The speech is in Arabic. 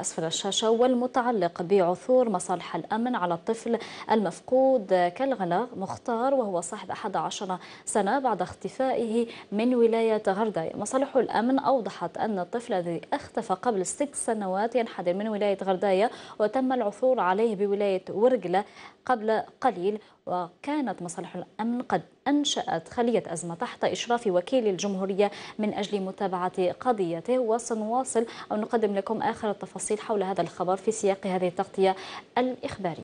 أسفل الشاشة والمتعلق بعثور مصالح الأمن على الطفل المفقود كالغنغ مختار وهو صاحب 11 سنة بعد اختفائه من ولاية غرداية مصالح الأمن أوضحت أن الطفل الذي اختفى قبل ست سنوات ينحدر من ولاية غرداية وتم العثور عليه بولاية ورقلة قبل قليل وكانت مصالح الأمن قد أنشأت خلية أزمة تحت إشراف وكيل الجمهورية من أجل متابعة قضيته وسنواصل أو نقدم لكم آخر التفاصيل التفاصيل حول هذا الخبر في سياق هذه التغطية الإخبارية